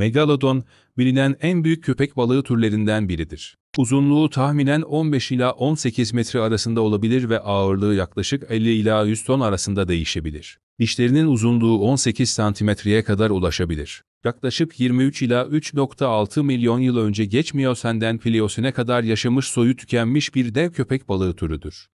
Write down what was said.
Megalodon, bilinen en büyük köpek balığı türlerinden biridir. Uzunluğu tahminen 15 ila 18 metre arasında olabilir ve ağırlığı yaklaşık 50 ila 100 ton arasında değişebilir. Dişlerinin uzunluğu 18 santimetreye kadar ulaşabilir. Yaklaşık 23 ila 3.6 milyon yıl önce geç Miyosen'den Pliosene kadar yaşamış soyu tükenmiş bir dev köpek balığı türüdür.